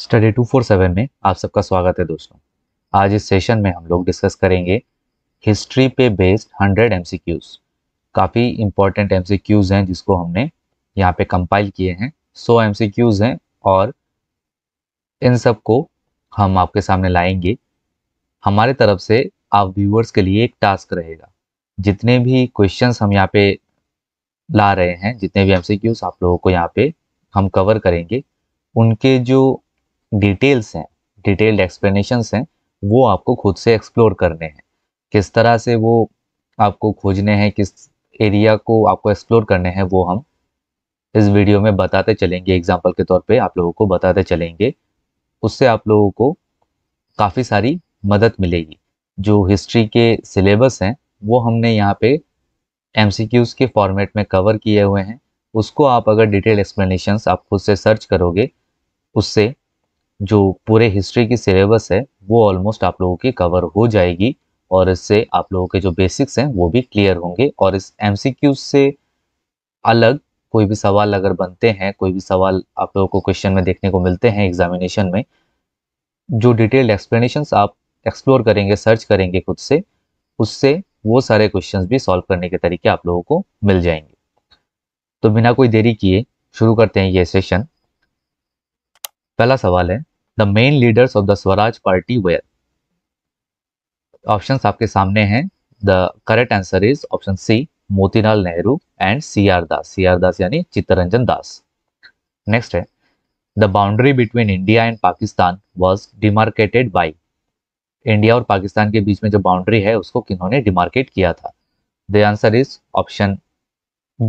Study to four seven में आप सबका स्वागत है दोस्तों आज इस सेशन में हम लोग डिस्कस करेंगे हिस्ट्री पे बेस्ड हंड्रेड एम काफ़ी इंपॉर्टेंट एम हैं जिसको हमने यहाँ पे कंपाइल किए हैं सौ एम हैं और इन सब को हम आपके सामने लाएंगे हमारे तरफ से आप व्यूअर्स के लिए एक टास्क रहेगा जितने भी क्वेश्चंस हम यहाँ पे ला रहे हैं जितने भी एम आप लोगों को यहाँ पे हम कवर करेंगे उनके जो डिटेल्स हैं डिटेल्ड एक्सप्लेनेशंस हैं वो आपको खुद से एक्सप्लोर करने हैं किस तरह से वो आपको खोजने हैं किस एरिया को आपको एक्सप्लोर करने हैं वो हम इस वीडियो में बताते चलेंगे एग्जाम्पल के तौर पे आप लोगों को बताते चलेंगे उससे आप लोगों को काफ़ी सारी मदद मिलेगी जो हिस्ट्री के सिलेबस हैं वो हमने यहाँ पे एम के फॉर्मेट में कवर किए हुए हैं उसको आप अगर डिटेल एक्सप्लेनेशंस आप खुद से सर्च करोगे उससे जो पूरे हिस्ट्री की सिलेबस है वो ऑलमोस्ट आप लोगों की कवर हो जाएगी और इससे आप लोगों के जो बेसिक्स हैं वो भी क्लियर होंगे और इस एम से अलग कोई भी सवाल अगर बनते हैं कोई भी सवाल आप लोगों को क्वेश्चन में देखने को मिलते हैं एग्जामिनेशन में जो डिटेल्ड एक्सप्लेनेशन आप एक्सप्लोर करेंगे सर्च करेंगे खुद से उससे वो सारे क्वेश्चंस भी सॉल्व करने के तरीके आप लोगों को मिल जाएंगे तो बिना कोई देरी किए शुरू करते हैं ये सेशन पहला सवाल है the main leaders of the Swaraj Party were option आपके सामने हैं the correct answer is option C Motilal Nehru and C R Das C R Das यानी चित्तरंजन दास नेक्स्ट है the boundary between India and Pakistan was demarcated by India और पाकिस्तान के बीच में जो बाउंड्री है उसको किन्होंने डिमार्केट किया था the answer is option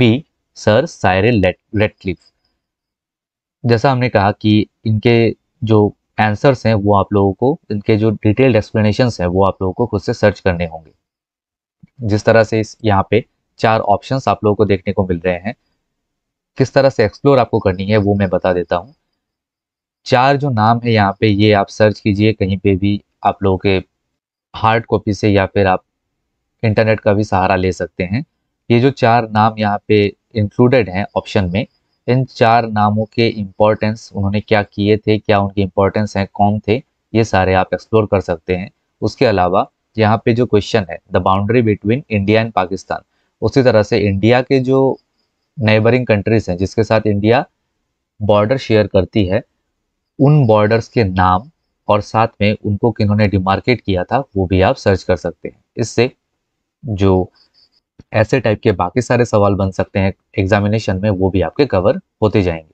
B Sir Cyril Radcliffe जैसा हमने कहा कि इनके जो आंसर्स हैं वो आप लोगों को इनके जो डिटेल्ड एक्सप्लेनेशन है वो आप लोगों को खुद से सर्च करने होंगे जिस तरह से इस यहाँ पे चार ऑप्शन आप लोगों को देखने को मिल रहे हैं किस तरह से एक्सप्लोर आपको करनी है वो मैं बता देता हूँ चार जो नाम है यहाँ पे ये आप सर्च कीजिए कहीं पे भी आप लोगों के हार्ड कॉपी से या फिर आप इंटरनेट का भी सहारा ले सकते हैं ये जो चार नाम यहाँ पे इंक्लूडेड हैं ऑप्शन में इन चार नामों के इम्पोर्टेंस उन्होंने क्या किए थे क्या उनके इम्पोर्टेंस हैं कौन थे ये सारे आप एक्सप्लोर कर सकते हैं उसके अलावा यहाँ पे जो क्वेश्चन है the boundary between India and Pakistan उसी तरह से इंडिया के जो नेबरिंग कंट्रीज हैं जिसके साथ इंडिया बॉर्डर शेयर करती है उन बॉर्डर्स के नाम और साथ में उनको किन्होंने डिमार्केट किया था वो भी आप सर्च कर सकते हैं इससे जो ऐसे टाइप के बाकी सारे सवाल बन सकते हैं एग्जामिनेशन में वो भी आपके कवर होते जाएंगे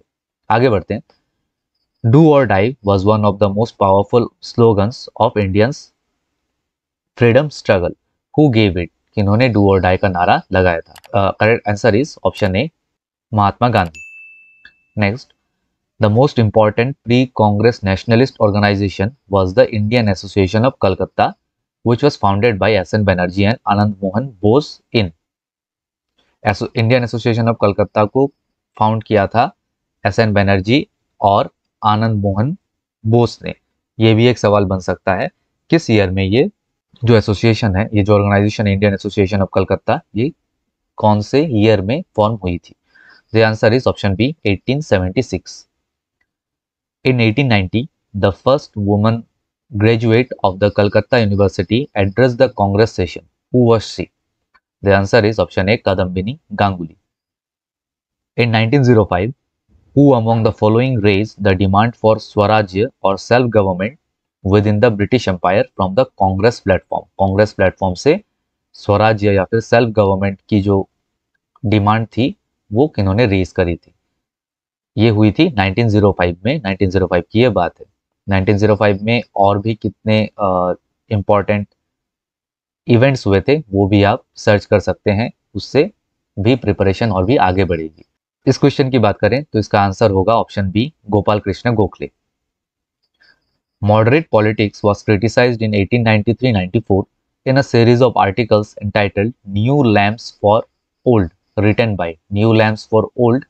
आगे बढ़ते हैं do or die was one of the most powerful slogans of Indians freedom struggle who gave it इन्होंने डू और डाई का नारा लगाया था correct answer is option A Mahatma Gandhi next the most important pre Congress nationalist organisation was the Indian Association of Calcutta which was founded by S N Banerjee and Anand Mohan Bose in Indian Association of Calcutta को found किया था S N Banerjee और आनंद मोहन बोस ने यह भी एक सवाल बन सकता है किस ईयर में ये जो एसोसिएशन है ये जो ऑर्गेनाइजेशन है इंडियन एसोसिएशन ऑफ कलकत्ता ये कौन से ईयर में फॉर्म हुई थी the answer is option B 1876 in 1890 the first woman graduate of the Calcutta University address the Congress session Who was she? The answer is option A Kadambini Ganguly. In 1905, who among the following raised the demand for Swarajya or self-government within the British Empire from the Congress platform? Congress platform से स्वराज्य या फिर self government की जो demand थी वो किन्होंने raise करी थी ये हुई थी 1905 में 1905 की ये बात है 1905 में और भी कितने इम्पॉर्टेंट इवेंट्स हुए थे वो भी आप सर्च कर सकते हैं उससे भी प्रिपरेशन और भी आगे बढ़ेगी इस क्वेश्चन की बात करें तो इसका आंसर होगा option B Gopal Krishna Gokhale moderate politics was criticized in 1893-94 in a series of articles entitled New Lamp for Old return by New Lamp for Old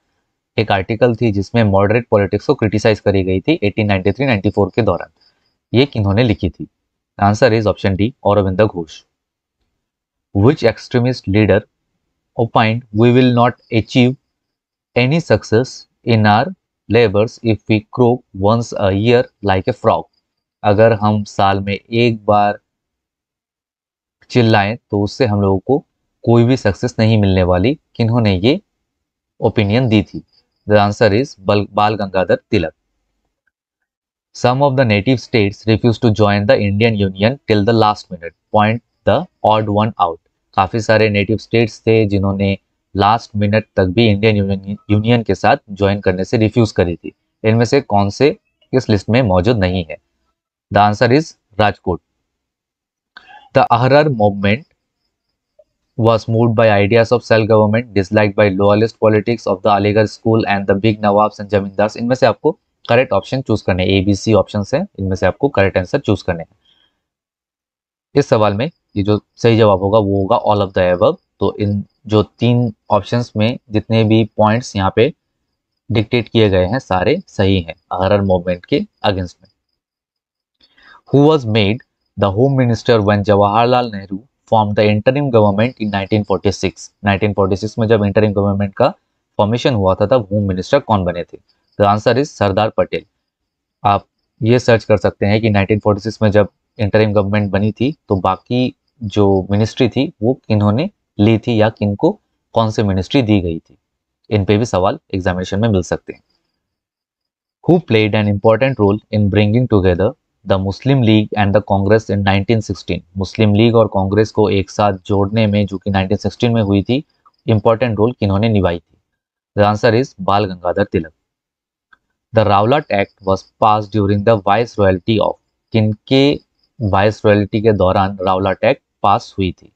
एक आर्टिकल थी जिसमें मॉडरेट पॉलिटिक्स को क्रिटिसाइज करी गई थी 1893-94 के दौरान ये किन्होंने लिखी थी answer is option D Aurobindo Ghosh which extremist leader opined we will not achieve any success in our labors if we croak once a year like a frog. अगर हम साल में एक बार चिल्लाएं तो उससे हम लोगों को कोई भी सक्सेस नहीं मिलने वाली किन्होंने ये ओपिनियन दी थी the answer is Bal Gangadhar Tilak some of the native states refused to join the Indian Union till the last minute, point the odd one out. काफ़ी सारे नेटिव स्टेट्स थे जिन्होंने लास्ट मिनट तक भी इंडियन यूनियन के साथ join करने से रिफ्यूज़ करी थी इनमें से कौन से इस लिस्ट में मौजूद नहीं है the answer is Rajkot the Ahrar movement was move by ideas of self government disliked by loyalist politics of the Aligarh school and the big nawabs and जमींदास इनमें से आपको करेक्ट ऑप्शन चूज करने ए बी सी ऑप्शन है इनमें से आपको correct answer choose करने इस सवाल में ये जो सही जवाब होगा वो होगा ऑल ऑफ द एवर तो इन जो तीन ऑप्शंस में जितने भी पॉइंट्स यहाँ पे डिक्टेट किए गए हैं सारे सही हैं अहरर मूवमेंट के अगेंस्ट में who was made the home minister one Jawaharlal Nehru form the interim government in 1946 1946 में जब इंटरिम गवर्नमेंट का फॉर्मेशन हुआ था तब होम मिनिस्टर कौन बने थे the answer is Sardar Patel आप ये सर्च कर सकते हैं कि 1946 में जब इंटरिम गवर्नमेंट बनी थी तो बाकी जो मिनिस्ट्री थी वो इन्होंने ली थी या किन को कौन से मिनिस्ट्री दी गई थी इन पे भी सवाल एग्जामिनेशन में मिल सकते हैं who played an important role in bringing together the Muslim League and the Congress in 1916 Muslim League और कांग्रेस को एक साथ जोड़ने में जो कि 1916 में हुई थी इम्पॉर्टेंट रोल किन्होंने निभाई थी the answer is Bal Gangadhar Tilak the Rowlatt Act was pass during the vice royalty of किनके वाइस रॉयल्टी के दौरान रावलाट एक्ट पास हुई थी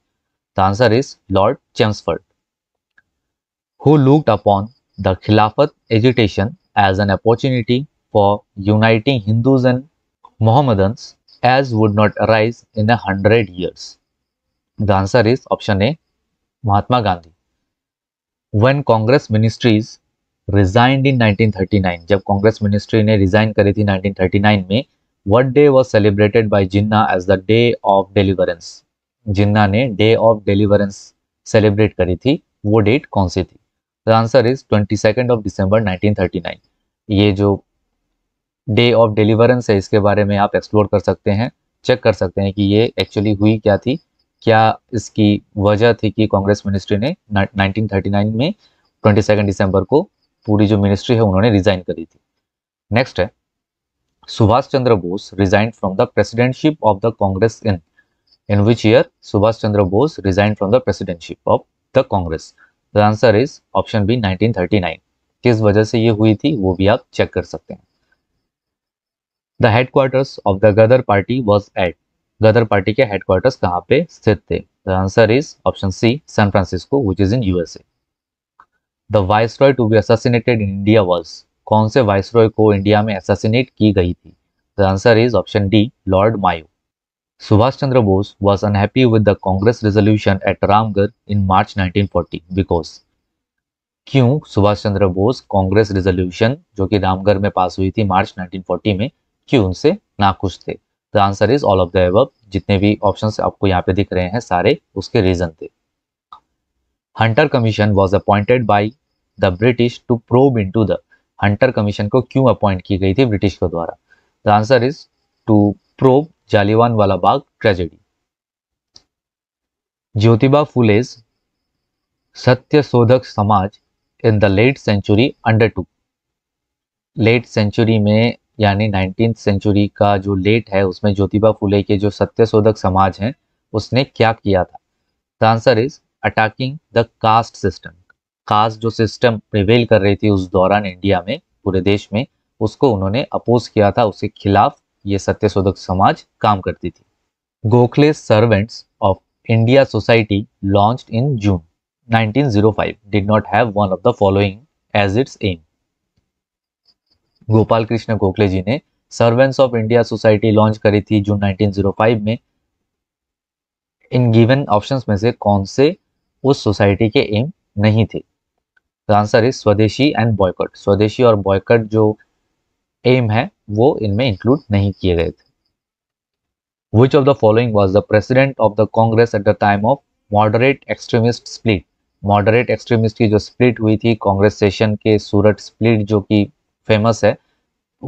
the answer is Lord Chelmsford who looked upon the Khilafat agitation as an opportunity for uniting Hindus and Mohammedans as would not arise in a hundred years the answer is option A Mahatma Gandhi when Congress ministries resigned in nineteen 1939 जब Congress ministry ने resign करी थी 1939 में what day was celebrated by Jinnah as the day of deliverance Jinnah ने day of deliverance celebrate करी थी वो date कौन सी थी answer is twenty second of December 1939 ये जो डे ऑफ डिलीवरेंस है इसके बारे में आप एक्सप्लोर कर सकते हैं चेक कर सकते हैं कि ये एक्चुअली हुई क्या थी क्या इसकी वजह थी कि कांग्रेस मिनिस्ट्री ने 1939 में 22 दिसंबर को पूरी जो मिनिस्ट्री है उन्होंने रिजाइन करी थी नेक्स्ट है Subhash Chandra Bose resign from the presidentship of the Congress in In which year Subhash Chandra Bose resigned from the presidency of the Congress? The answer is option B 1939. किस वजह से ये हुई थी वो भी आप चेक कर सकते हैं the headquarters of the Ghadar Party was at Ghadar Party के हेडक्वार्टर्स कहाँ पे स्थित थे the answer is option C San Francisco which is in USA the viceroy to be assassinated in India was कौन से वाइस रॉय को इंडिया में assassinate की गई थी the answer is option D Lord Mayo Subhash Chandra Bose was unhappy with the Congress resolution at Ramgarh in March 1940 because क्यों Subhash Chandra Bose Congress resolution जो कि रामगढ़ में पास हुई थी मार्च 1940 में क्यों उनसे नाखुश थे the answer is all of the above जितने भी ऑप्शंस आपको यहाँ पे दिख रहे हैं सारे उसके रीजन थे Hunter Commission was appointed by the British to probe into the Hunter Commission को क्यों अपॉइंट की गई थी ब्रिटिश के द्वारा the answer is to probe वाला बाग tragedy Jyotiba Jyotiba Satya Shodhak Samaj in the late century under to late century में यानी नाइनटीन सेंचुरी का जो लेट है उसमें ज्योतिबा फुले के जो सत्य शोधक समाज हैं उसने क्या किया था the answer is attacking the caste system caste जो सिस्टम प्रिवेल कर रही थी उस दौरान इंडिया में पूरे देश में उसको उन्होंने अपोज किया था उसके खिलाफ ये सत्यशोधक समाज काम करती थी Gokhale Servants of India Society launch in June 1905 did not have one of the following as its aim Gopal Krishna Gokhale ji ने Servants of India Society launch करी थी जून 1905 में इन गिवन ऑप्शंस में से कौन से उस सोसाइटी के एम नहीं थे answer is swadeshi and boycott swadeshi और बॉयकट जो एम है वो इनमें इंक्लूड नहीं किए गए थे which of the following was the president of the Congress at the time of moderate extremist split moderate extremist की जो स्प्लिट हुई थी कांग्रेस सेशन के सूरत स्प्लिट जो कि फेमस है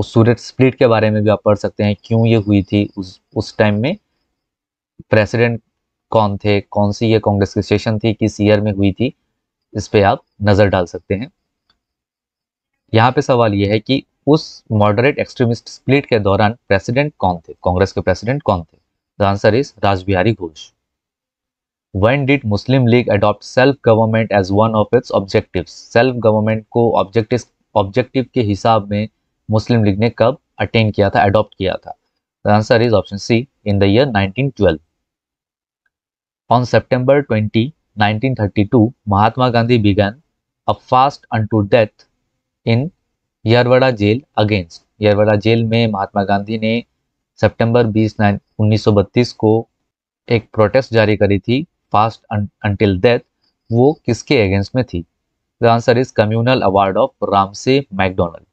उस सूरत स्प्लिट के बारे में भी आप पढ़ सकते हैं क्यों ये हुई थी उस उस टाइम में प्रेसिडेंट कौन थे कौन सी ये कांग्रेस की सेशन थी किस ईयर में हुई थी इस पे आप नज़र डाल सकते हैं यहाँ पे सवाल ये है कि उस मॉडरेट एक्सट्रीमिस्ट स्प्लिट के दौरान प्रेसिडेंट कौन थे कांग्रेस के प्रेसिडेंट कौन थे the answer is Rajbihari Ghosh when did Muslim League adopt self government as one of its objective self government को ऑब्जेक्टिव ऑब्जेक्टिव के हिसाब में मुस्लिम लीग ने कब अटेन किया था अडॉप्ट किया था the answer is option C in the year twelve on September twenty nineteen thirty two Mahatma Gandhi began a fast unto death in Yerwada jail against Yerwada jail में महात्मा गांधी ने सितंबर 20 1932 को एक प्रोटेस्ट जारी करी थी फास्ट अंटिल डेथ वो किसके अगेंस्ट में थी the answer is communal award of Ramsay MacDonald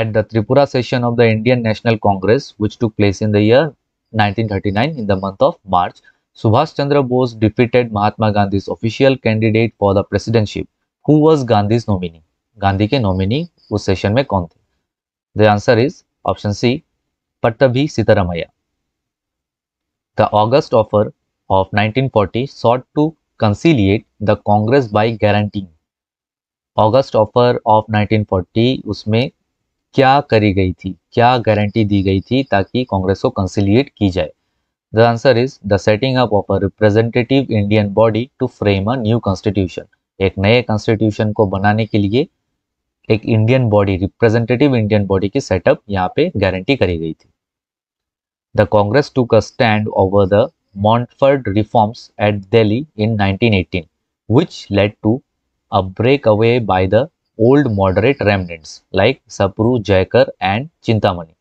at the Tripura session of the Indian National Congress which took place in the year 1939 in the month of March Subhash Chandra Bose defeated Mahatma Gandhi official candidate for the presidentship who was Gandhi's nominee Gandhi के nominee उस session में कौन थे the answer is option C Pattabhi Sitaramayya the August offer of 1940 forty sought to conciliate the Congress by guarantee August offer of 1940 उसमें क्या करी गई थी क्या गारंटी दी गई थी ताकि कांग्रेस को कंसिलियट की जाए the answer is the setting up of a representative Indian body to frame a new constitution एक नए कॉन्स्टिट्यूशन को बनाने के लिए एक Indian body representative Indian body की सेटअप यहाँ पे गारंटी करी गई थी द कांग्रेस टू का stand over the Montford reforms at Delhi in nineteen which led to a break away by the old moderate remnants like Sapru Jayakar and Chintamani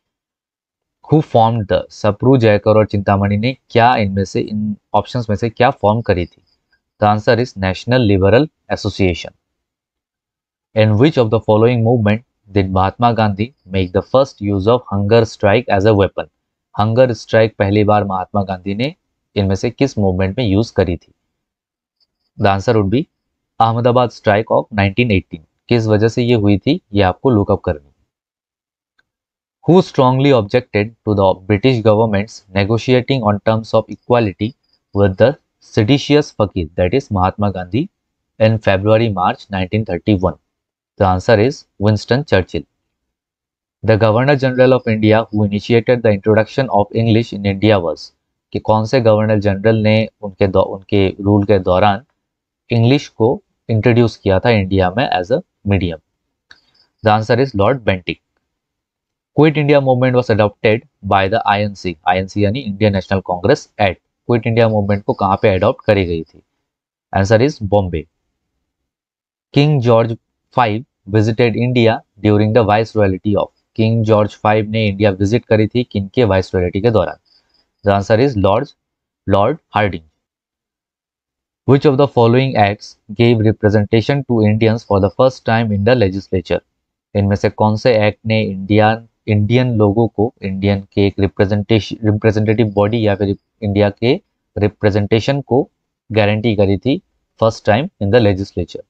who form the Sapru Jayakar और चिंतामणि ने क्या इनमें से इन ऑप्शन में से क्या फॉर्म करी थी the answer is National Liberal Association In which of the following movement did Mahatma Gandhi make the first use of hunger strike as a weapon? Hunger strike पहली बार महात्मा गांधी ने इनमें से किस मूवमेंट में यूज करी थी the answer would be Ahmedabad strike of 1918 किस वजह से ये हुई थी ये आपको लुकअप करनी who strongly objected to the British governments negotiating on terms of equality with the seditious fakir that is Mahatma Gandhi in February March 1931 The answer is Winston Churchill. The Governor General of India who initiated the introduction of English in India was कि कौन से governor general ने उनके उनके rule के दौरान English को introduce किया था इंडिया में as a medium the answer is Lord Bentinck quit India movement was adopted by the INC INC यानी Indian National Congress at quit India movement को कहाँ पे अडॉप्ट करी गई थी answer is Bombay King George five visited India during the viceroyalty of King George five ने India visit करी थी किन के वाइस रॉयलिटी के दौरान the answer is Lord Lord Hardinge Which of the following acts gave representation to Indians for the first time in the legislature? इनमें से कौन से एक्ट ने इंडियन इंडियन लोगों को इंडियन के एक रिप्रेजेंटेशन रिप्रेजेंटेटिव बॉडी या फिर इंडिया के रिप्रेजेंटेशन को गारंटी करी थी first time in the legislature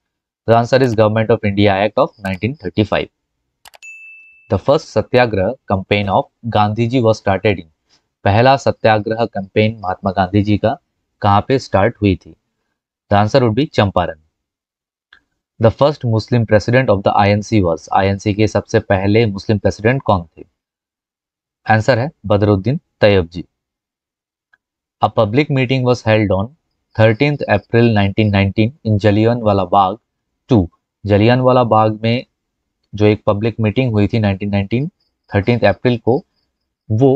the answer is government of India act of 1935. The first satyagraha campaign of Gandhi ji started in पहला सत्याग्रह कंपेन महात्मा गांधी जी का कहाँ पे स्टार्ट हुई थी the answer would be Champaran the first Muslim president of the INC was INC के सबसे पहले Muslim president कौन थे आंसर है Badruddin Tyabji a public meeting was held on thirteen April 1919 in Jallianwala Bagh to जलियान वाला बाग में जो एक पब्लिक मीटिंग हुई थी 1919 थर्टीन अप्रैल को वो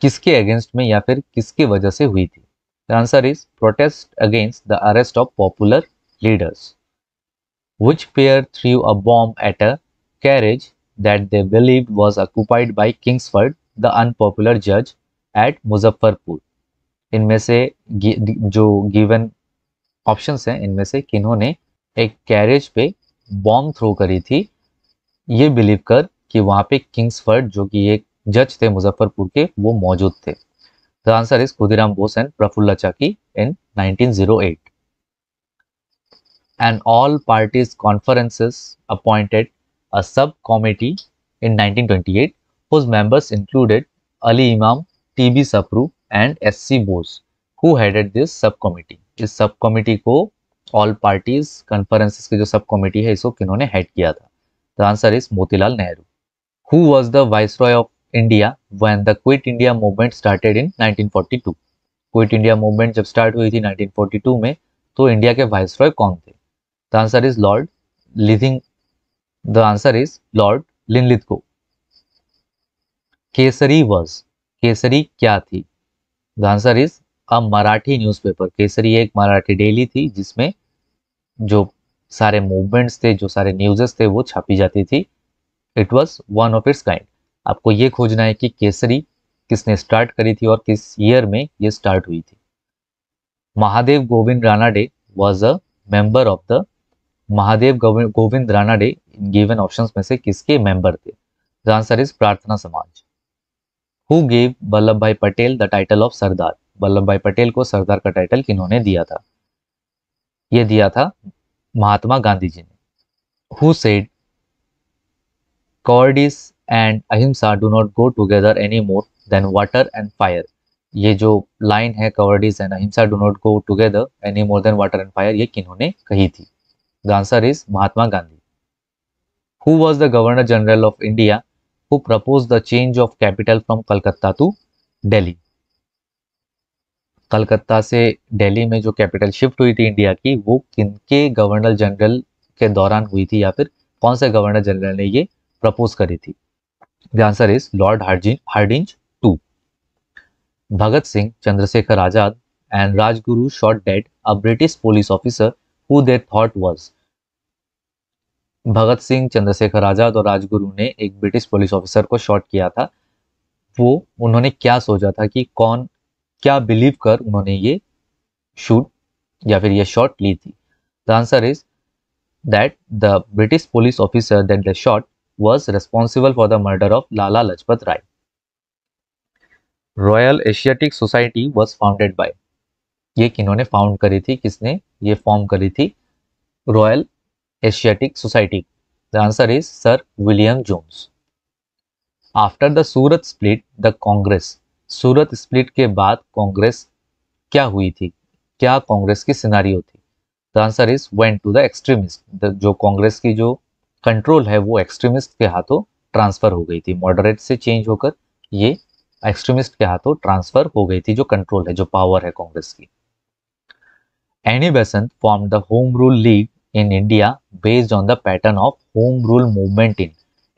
किसके अगेंस्ट में या फिर किसके वजह से हुई थी answer is protest against the arrest of popular leaders which pair threw a bomb at a carriage that they believe was occupied by Kingsford the unpopular जज एट मुजफ्फरपुर इनमें से जो गिवन ऑप्शंस हैं इनमें से किन्होंने एक कैरेज पे बॉम्ब थ्रो करी थी ये बिलीव कर कि वहां पे किंग्सफर्ड जो कि एक जज थे मुजफ्फरपुर के वो मौजूद थे the answer is Khudiram Bose and Prafulla Chaki in nineteen zero and all parties conferences appointed a subcommittee in 1928 whose members included Ali Imam T.B. Sapru and S.C. Bose who headed this subcommittee is subcommittee ko all parties conferences की जो sub committee है इसको किन्होंने head किया था the answer is Motilal Nehru who was the viceroy of India when the quit India movement started in nineteen forty two quit India movement जब start हुई थी nineteen forty to में तो इंडिया के वाइस रॉय कौन थे द आंसर इज लॉर्ड लिथिंग the answer is Lord को केसरी वॉज केसरी क्या थी the answer is a Marathi newspaper Kesari एक मराठी डेली थी जिसमें जो सारे मूवमेंट्स थे जो सारे न्यूज़ेस थे वो छापी जाती थी it was one of its kind आपको ये खोजना है कि केसरी किसने स्टार्ट करी थी और किस ईयर में ये स्टार्ट हुई थी Mahadev Govind Ranade was a member of the Mahadev Govind Ranade given options में से किसके मेंबर थे द आंसर इज प्रार्थना समाज who gave Vallabhbhai Patel the title of Sardar Vallabhbhai Patel को सरदार का टाइटल किन्होंने दिया था ये दिया था महात्मा गांधी जी ने who said cowardice and ahimsa do not go together any more than water and fire ये जो लाइन है cowardice and ahimsa do not go together any more than water and fire ये किन्होंने कही थी the answer is Mahatma Gandhi who was the governor general of India who propose the change of capital from Calcutta to Delhi Calcutta से दिल्ली में जो capital shift हुई थी India की वो किनके गवर्नर जनरल के दौरान हुई थी या फिर कौन से गवर्नर जनरल ने ये प्रपोज करी थी the answer is Lord Hardinge to Bhagat Singh Chandrashekhar Azad and Rajguru shot dead a British police officer who they thought was. Bhagat Singh Chandrashekhar Azad और राजगुरु ने एक ब्रिटिश पुलिस ऑफिसर को शॉट किया था वो उन्होंने क्या सोचा था कि कौन क्या बिलीव कर उन्होंने ये शूट या फिर ये शॉट ली थी the answer is that the British police officer that the shot was responsible for the murder of Lala Lajpat Rai Royal Asiatic Society was founded by ये किन्होंने फाउंड करी थी किसने ये फॉर्म करी थी Royal Asiatic Society the answer is sir William Jones after the Surat split the Congress Surat split के बाद कांग्रेस क्या हुई थी क्या कांग्रेस की सिनारी थी the answer is went to the extremist जो कांग्रेस की जो कंट्रोल है वो एक्सट्रीमिस्ट के हाथों ट्रांसफर हो गई थी मॉडरेट से चेंज होकर ये एक्सट्रीमिस्ट के हाथों ट्रांसफर हो गई थी जो कंट्रोल है जो पावर है कांग्रेस की Annie Besant form the home rule league in India based on the pattern of home rule movement in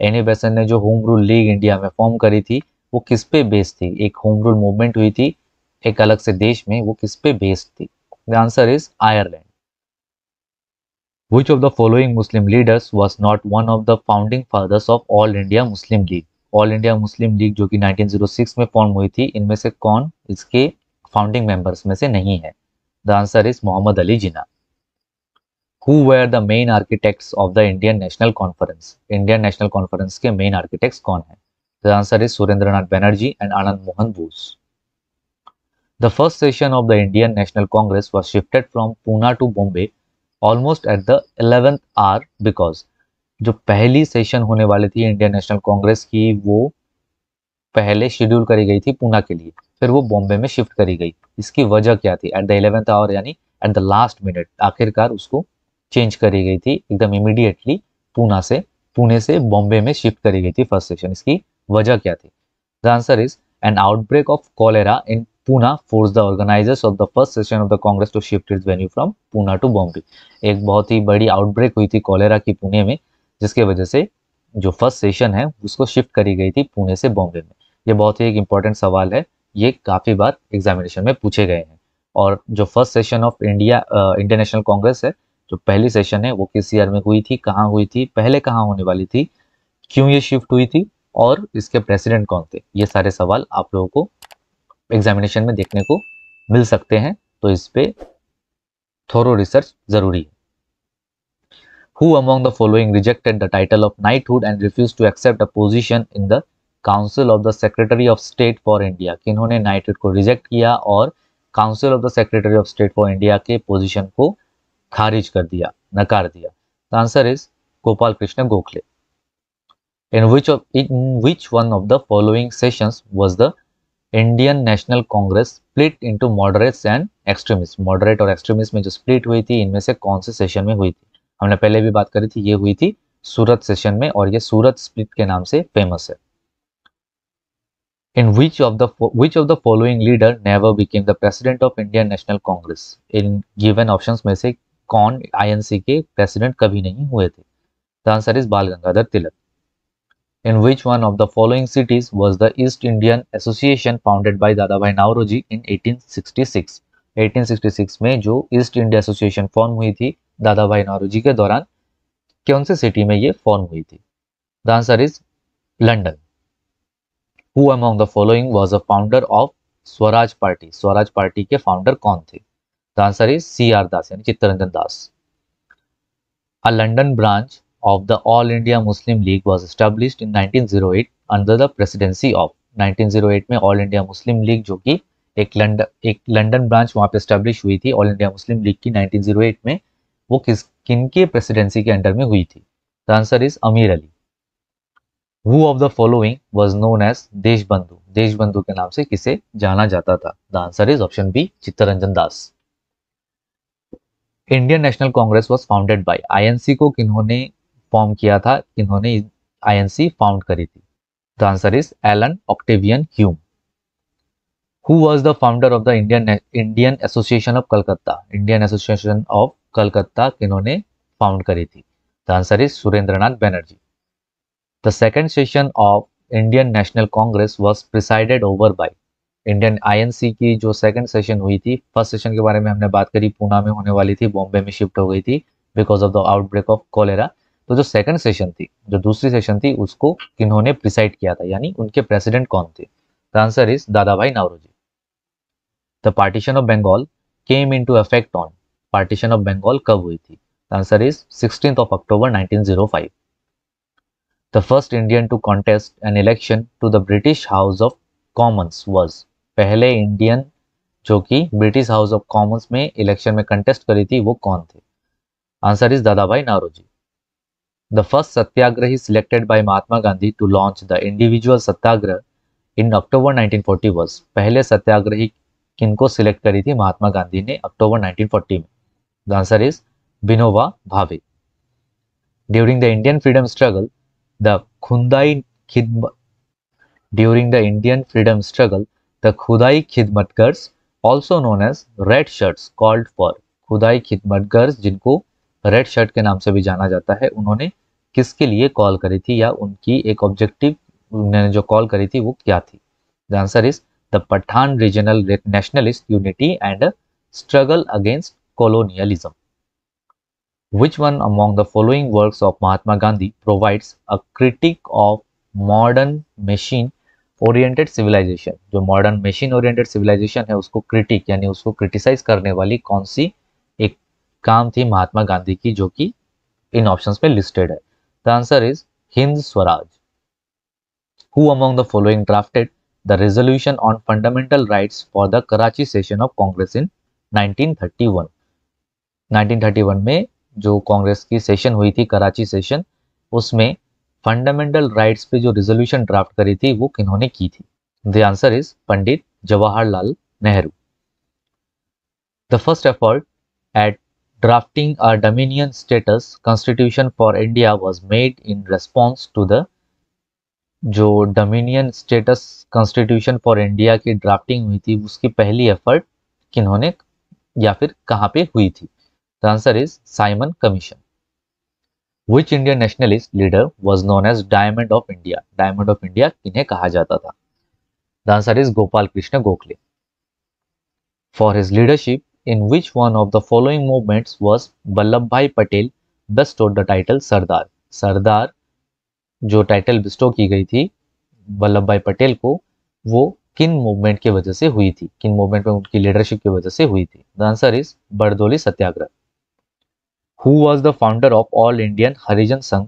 Annie Besant ने जो होम रूल लीग इंडिया में फॉर्म करी थी वो किस पे बेस्ड थी एक होम रूल मूवमेंट हुई थी एक अलग से देश में वो किस पे बेस्ड थी the answer is Ireland which of the following Muslim leaders was not one of the founding fathers of all India Muslim League all India Muslim League जो कि 1906 में फॉर्म हुई थी इनमें से कौन इसके फाउंडिंग मेंबर्स में से नहीं है the answer is Mohammad Ali Jinnah who were the main architects of the Indian National Conference Indian National Conference के मेन आर्किटेक्ट्स कौन है The answer is Surendranath Banerjee and Anand Mohan Bose. The first session of the Indian National Congress was shifted from Pune to Bombay almost at the 11th hour because जो पहली session होने वाली थी Indian National Congress की वो पहले schedule करी गई थी पूना के लिए फिर वो बॉम्बे में शिफ्ट करी गई इसकी वजह क्या थी एट द इलेवेंथ आवर यानी एट द लास्ट मिनट आखिरकार उसको चेंज करी गई थी एकदम इमिडिएटली पूना से पुणे से बॉम्बे में शिफ्ट करी गई थी फर्स्ट सेशन इसकी वजह क्या थी the answer is an outbreak of cholera in Poona force the organisers of the first session of the Congress to shift its venue from Poona to Bombay एक बहुत ही बड़ी आउटब्रेक हुई थी कॉलेरा की पुणे में जिसके वजह से जो फर्स्ट सेशन है उसको शिफ्ट करी गई थी पुणे से बॉम्बे में ये बहुत ही एक इंपॉर्टेंट सवाल है ये काफ़ी बार एग्जामिनेशन में पूछे गए हैं और जो first session of India international Congress है जो पहली सेशन है वो किस ईयर में हुई थी कहाँ हुई थी पहले कहाँ होने वाली थी क्यों ये शिफ्ट हुई थी और इसके प्रेसिडेंट कौन थे ये सारे सवाल आप लोगों को एग्जामिनेशन में देखने को मिल सकते हैं तो इस पर थोरो रिसर्च जरूरी है who among the following rejected the title of knighthood and refuse to accept a position in the council of the secretary of state for India किन्होंने नाइटहुड को रिजेक्ट किया और council of the secretary of state for India के position को खारिज कर दिया नकार दिया the answer is Gopal Krishna Gokhale in which of in which one of the following sessions was the Indian National Congress split into moderates and extremist moderate और extremist में जो स्प्लिट हुई थी इनमें से कौन से सेशन में हुई थी हमने पहले भी बात करी थी ये हुई थी सूरत सेशन में और ये सूरत स्प्लिट के नाम से फेमस है in which of the which of the following leader never became the president of Indian National Congress in given options में से कौन आईएनसी के प्रेसिडेंट कभी नहीं हुए थे the answer is Bal Gangadhar Tilak In which one of the following cities was the East Indian Association founded by Dadabhai Nauroji in 1866? 1866 में जो ईस्ट इंडिया एसोसिएशन फॉर्म हुई थी दादा भाई नौरोजी के दौरान कौन से सिटी में ये फॉर्म हुई थी the answer is London who among the following was a founder of Swaraj party Swaraj party के फाउंडर कौन थे the answer is C R Das यानी Chittaranjan Das a London branch of the All India Muslim League was established in 1908 under the presidency of 1908 में All India Muslim League जो कि एक London एक London branch वहाँ पे स्टैब्लिश हुई थी ऑल इंडिया मुस्लिम लीग की 1908 में वो किस किन के प्रेसिडेंसी के अंडर में हुई थी the answer is Ameer Ali who of the following was known as Deshbandhu देश बंधु के नाम से किसे जाना जाता था the answer is option B Chittaranjan Das Indian National Congress was founded by INC को किन्होंने फॉर्म किया था इन्होंने आईएनसी फाउंड करी थी the answer is Allan Octavian Hume who was the founder of the Indian Indian Association of Calcutta Indian Association of Calcutta इन्होंने found करी थी the answer is Surendranath Banerjee the second session of Indian National Congress was presided over by Indian INC की जो second session हुई थी first session के बारे में हमने बात करी पुणे में होने वाली थी बॉम्बे में शिफ्ट हो गई थी because of the outbreak of cholera तो जो सेकंड सेशन थी जो दूसरी सेशन थी उसको किन्होंने प्रिसाइड किया था यानी उनके प्रेसिडेंट कौन थे the answer is Dadabhai Naoroji the partition of Bengal came into effect on partition of Bengal कब हुई थी answer is sixteen of October 1905 the first Indian to contest an election to the British House of Commons was पहले Indian जो कि British House of Commons में election में contest करी थी वो कौन थे आंसर इज दादा भाई Naoroji The first Satyagrahi selected by Mahatma Gandhi to launch the individual Satyagraha in October 1940 was पहले सत्याग्रही किनको सिलेक्ट करी थी महात्मा गांधी ने अक्टूबर 1940 में द आंसर इज बिनोवा Bhave during the Indian freedom struggle the Khudai Khidmat during the Indian freedom struggle the Khudai Khidmatgars also known as red shirts called for Khudai Khidmatgars जिनको red shirt के नाम से भी जाना जाता है उन्होंने किसके लिए कॉल करी थी या उनकी एक ऑब्जेक्टिव उन्होंने जो कॉल करी थी वो क्या थी the answer is the Pathan regional nationalist unity and struggle against colonialism which one among the following work of Mahatma Gandhi provides a critique of modern machine oriented civilization जो मॉडर्न मशीन ओरिएंटेड सिविलाइजेशन है उसको critic यानी उसको criticise करने वाली कौन सी एक काम थी महात्मा गांधी की जो कि इन ऑप्शंस पे लिस्टेड है the answer is Hind Swaraj who among the following drafted the resolution on fundamental rights for the Karachi session of Congress in 1931 1931 में जो कांग्रेस की सेशन हुई थी कराची सेशन उसमें फंडामेंटल राइट्स पे जो रिजोल्यूशन ड्राफ्ट करी थी वो किन्होंने की थी the answer is Pandit Jawaharlal Nehru the first effort at Drafting a dominion status constitution for India was made in response to the जो dominion status constitution for India की ड्राफ्टिंग हुई थी उसकी पहली एफर्ट किन्होंने या फिर कहाँ पे हुई थी the answer is Simon Commission which Indian nationalist leader was known as diamond of India diamond of India किन्हें कहा जाता था the answer is Gopal Krishna Gokhale for his leadership in which one of the following movements was Vallabhbhai Patel bestowed the title Sardar Sardar जो title bestow की गई थी वल्लभ भाई पटेल को वो किन मूवमेंट की वजह से हुई थी किन मूवमेंट में उनकी लीडरशिप की वजह से हुई थी the answer is Bardoli Satyagraha who was the founder of all Indian Harijan Sangh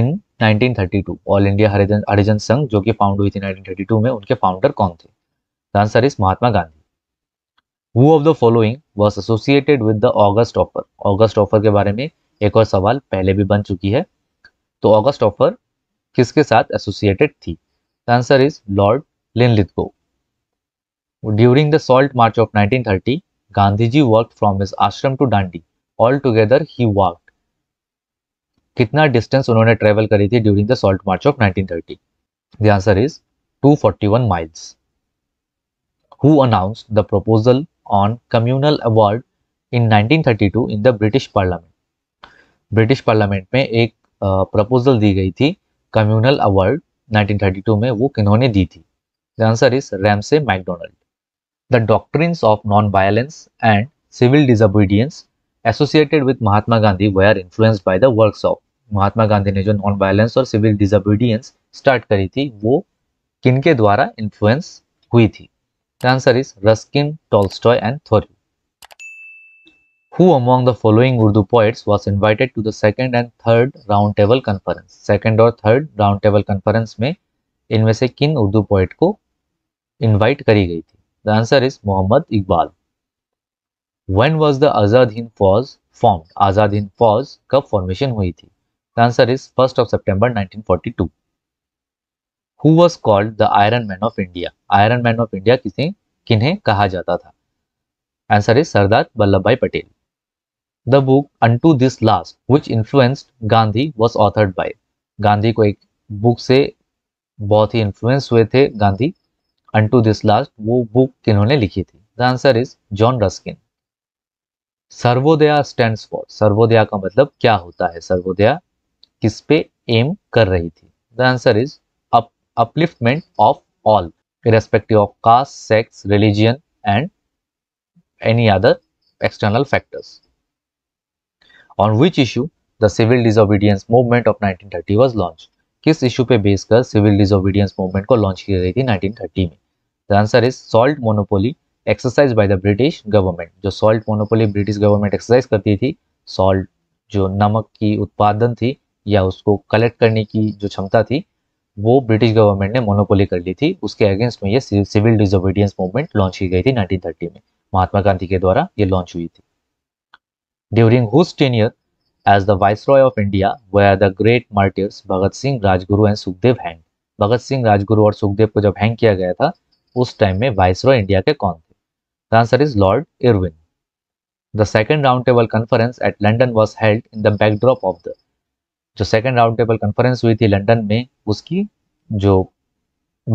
in 1932 all India हरिजन हरिजन संघ जो कि फाउंड हुई थी 1932 में उनके फाउंडर कौन थे the answer is Mahatma Gandhi who of the following was associated with the August offer August offer के बारे में एक और सवाल पहले भी बन चुकी है तो ऑगस्ट ऑफर किसके साथ एसोसिएटेड थी answer is lord Linlithgow during the salt march of 1930 Gandhi ji work from his ashram to Dandi all together he work कितना डिस्टेंस उन्होंने ट्रेवल करी थी during the salt march of 1930 the answer is 241 miles who announce the proposal on communal award in 1932 in the British Parliament. British Parliament में एक proposal दी गई थी communal award 1932 में वो किन्होंने दी थी the answer is Ramsay MacDonald the doctrine of non violence and civil disobedience associated with Mahatma Gandhi they are influenced by the works of Mahatma Gandhi ने जो नॉन वायलेंस और सिविल डिजोबीडियंस स्टार्ट करी थी वो किनके द्वारा इन्फ्लुएंस हुई थी The answer is Ruskin, Tolstoy and Thoreau. Who among the following Urdu poets was invited to the second and third roundtable conference? Second or third roundtable conference में इनमें से किन उर्दू पोइट को इनवाइट करी गई थी the answer is Mohammad Iqbal when was the Azad Hind Fauj form आजाद हिंद फौज कब फॉर्मेशन हुई थी? The answer is 1st of September 1942. Who was called the iron man of India iron man of India किसे किन्हें कहा जाता था answer is Sardar Vallabhbhai Patel the book unto this last which influenced Gandhi was authored by Gandhi को एक book से बहुत ही इन्फ्लुएंस हुए थे गांधी अंटू दिस लास्ट वो बुक किन्होंने लिखी थी the answer is John Ruskin Sarvodaya stand for Sarvodaya का मतलब क्या होता है सर्वोदया किस पे एम कर रही थी the answer is upliftment of all all of caste sex religion and any other external factors on which which the civil disobedience movement of nineteen thirty was launch किस इशू पे बेस कर civil disobedience movement को launch की गई थी nineteen thirty में the answer is salt monopoly exercise by the British government जो salt monopoly British government exercise करती थी सॉल्ट जो नमक की उत्पादन थी या उसको कलेक्ट करने की जो क्षमता थी वो ब्रिटिश गवर्नमेंट ने मोनोपोली कर ली थी उसके अगेंस्ट में ये सिविल डिसोबीडियंस मूवमेंट लॉन्च की गई थी 1930 में महात्मा गांधी के द्वारा ये लॉन्च हुई थी during whose age the viceroy of India they are the great martyrs Bhagat Singh Rajguru and Sukhdev hang Bhagat Singh Rajguru और सुखदेव को जब हैंग किया गया था उस टाइम में वाइस रॉय इंडिया के कौन थे answer is Lord Irwin the second round table conference at London was held in the backdrop of the जो सेकेंड राउंड टेबल कॉन्फ्रेंस हुई थी लंदन में उसकी जो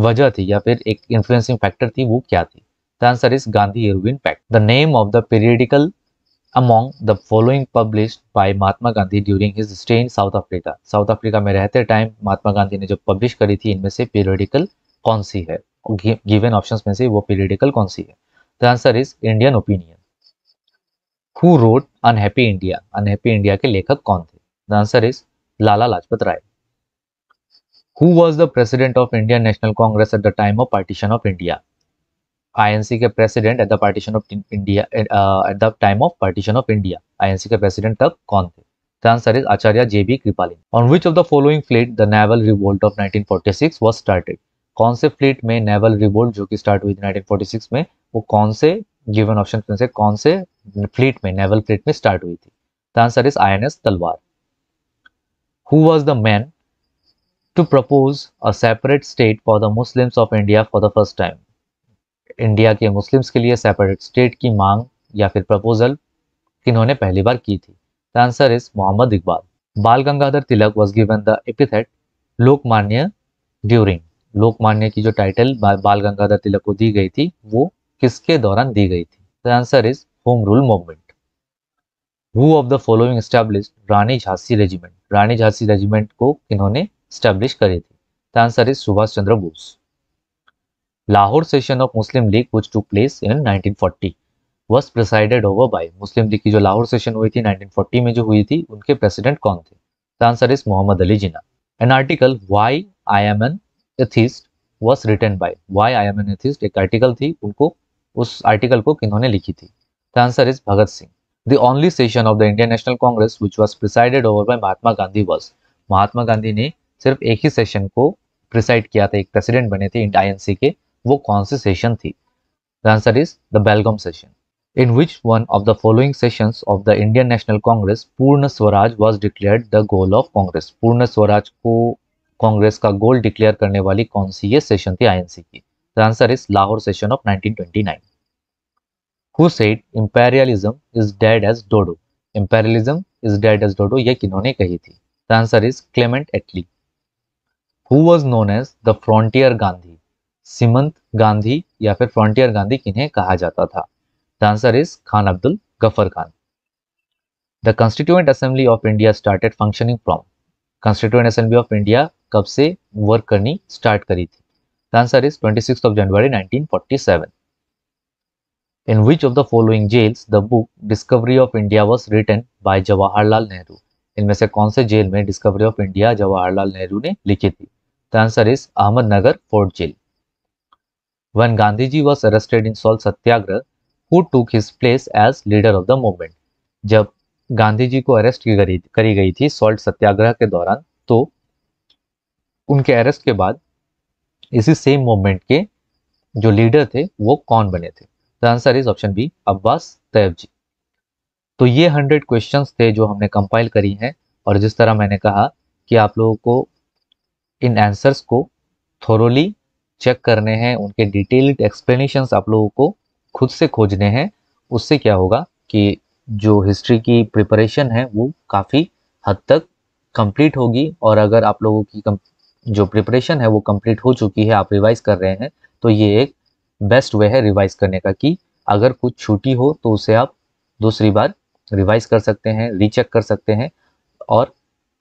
वजह थी या फिर एक इन्फ्लुएंसिंग फैक्टर थी वो क्या थी the answer is Gandhi Irwin pact the name of the periodical among the following publish by Mahatma Gandhi during his stay in South Africa South Africa में रहते टाइम महात्मा गांधी ने जो पब्लिश करी थी इनमें से पीरियडिकल कौन सी है गिवन ऑप्शंस में से वो पीरियडिकल कौन सी है the answer is Indian opinion who wrote unhappy India unhappy India के लेखक कौन थे the answer is Lala Lajpat Rai who was the president of Indian National Congress at the time of partition of India INC के president at the partition of India at the time of partition of India INC के president तब कौन थे answer is Acharya J B Kripalani on which of the following fleet the naval revolt of 1946 was started कौन से fleet में naval revolt जो कि start हुई 1946 में वो कौन से गिवन ऑप्शन कौन से फ्लीट में नेवल फ्लीट में स्टार्ट हुई थी answer is INS Talwar who was the man to propose a separate state for the Muslims of India for the first time India के मुस्लिम्स के लिए सेपरेट स्टेट की मांग या फिर प्रपोजल किन्होंने पहली बार की थी the answer is Mohammad Iqbal Bal Gangadhar Tilak was given the epithet Lokmanya during Lokmanya की जो टाइटल बाल गंगाधर तिलक को दी गई थी वो किसके दौरान दी गई थी the answer is home rule movement who of the following establish Rani Jhansi regiment Rani Jhansi regiment को इन्होंने स्टैब्लिश करी थी answer is Subhash Chandra Bose Lahore session of Muslim League which took place in 1940 was presided over by Muslim League की जो लाहौर सेशन हुई थी 1940 में जो हुई थी उनके प्रेसिडेंट कौन थे answer is Mohammad Ali Jinnah an article why I am an atheist was written by why I am an atheist एक आर्टिकल थी उनको उस आर्टिकल को किन्होंने लिखी थी answer is Bhagat Singh The only session of the Indian National Congress which was presided over by Mahatma Gandhi was Mahatma Gandhi ने सिर्फ एक ही सेशन को प्रिसाइड किया था एक प्रेसिडेंट बने थे आईएनसी के वो कौन सी सेशन थी the answer is the Belgaum session in which one of the following sessions of the Indian National Congress Purna Swaraj was declared the goal of Congress Purna Swaraj को कांग्रेस का गोल डिक्लेयर करने वाली कौन सी ये सेशन थी आईएनसी की the answer is Lahore session of 1929 who said imperialism is dead as dodo imperialism is dead as dodo ये किन्होंने कही थी the answer is Clement Attlee who was known as the frontier Gandhi सीमंत गांधी या फिर फ्रॉन्टियर गांधी किन्हें कहा जाता था the answer is Khan Abdul Ghaffar Khan the constituent assembly of India started functioning from constituent assembly of India कब से वर्क करनी स्टार्ट करी थी the answer is 26 of January 1947 In which of the following jails the book Discovery of India was written by Jawaharlal Nehru? इनमें से कौन से jail में discovery of India Jawaharlal Nehru ने लिखी थी the answer is Ahmednagar fort jail when Gandhiji was arrested in Salt Satyagraha, who took his place as leader of the movement? जब गांधी जी को अरेस्ट करी करी गई थी सॉल्ट सत्याग्रह के दौरान तो उनके अरेस्ट के बाद इसी सेम मूवमेंट के जो लीडर थे वो कौन बने थे answer is option B Abbas Tyabji तो ये हंड्रेड क्वेश्चंस थे जो हमने कंपाइल करी हैं और जिस तरह मैंने कहा कि आप लोगों को इन आंसर्स को थोरोली चेक करने हैं उनके डिटेल्ड एक्सप्लेनेशंस आप लोगों को खुद से खोजने हैं उससे क्या होगा कि जो हिस्ट्री की प्रिपरेशन है वो काफ़ी हद तक कंप्लीट होगी और अगर आप लोगों की जो प्रिपरेशन है वो कंप्लीट हो चुकी है आप रिवाइज कर रहे हैं तो ये एक बेस्ट वे है रिवाइज करने का कि अगर कुछ छूटी हो तो उसे आप दूसरी बार रिवाइज कर सकते हैं रीचेक कर सकते हैं और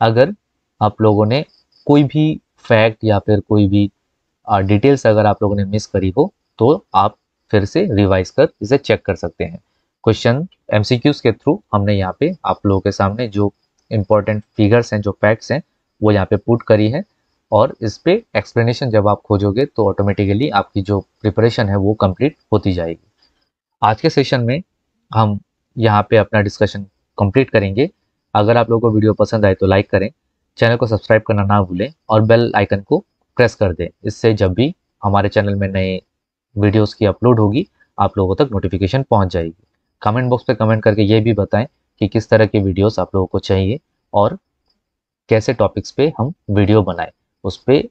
अगर आप लोगों ने कोई भी फैक्ट या फिर कोई भी डिटेल्स अगर आप लोगों ने मिस करी हो तो आप फिर से रिवाइज कर इसे चेक कर सकते हैं क्वेश्चन एमसीक्यूज के थ्रू हमने यहाँ पे आप लोगों के सामने जो इम्पोर्टेंट फिगर्स हैं जो फैक्ट्स हैं वो यहाँ पे पुट करी है और इस पर एक्सप्लेनेशन जब आप खोजोगे तो ऑटोमेटिकली आपकी जो प्रिपरेशन है वो कंप्लीट होती जाएगी आज के सेशन में हम यहाँ पे अपना डिस्कशन कंप्लीट करेंगे अगर आप लोगों को वीडियो पसंद आए तो लाइक करें चैनल को सब्सक्राइब करना ना भूलें और बेल आइकन को प्रेस कर दें इससे जब भी हमारे चैनल में नए वीडियोस की अपलोड होगी आप लोगों तक नोटिफिकेशन पहुंच जाएगी कमेंट बॉक्स पे कमेंट करके ये भी बताएं कि किस तरह के वीडियोज़ आप लोगों को चाहिए और कैसे टॉपिक्स पे हम वीडियो बनाएं उस पर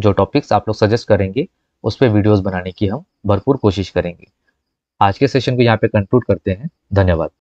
जो टॉपिक्स आप लोग सजेस्ट करेंगे उस पर वीडियोज़ बनाने की हम भरपूर कोशिश करेंगे आज के सेशन को यहाँ पे कंक्लूड करते हैं धन्यवाद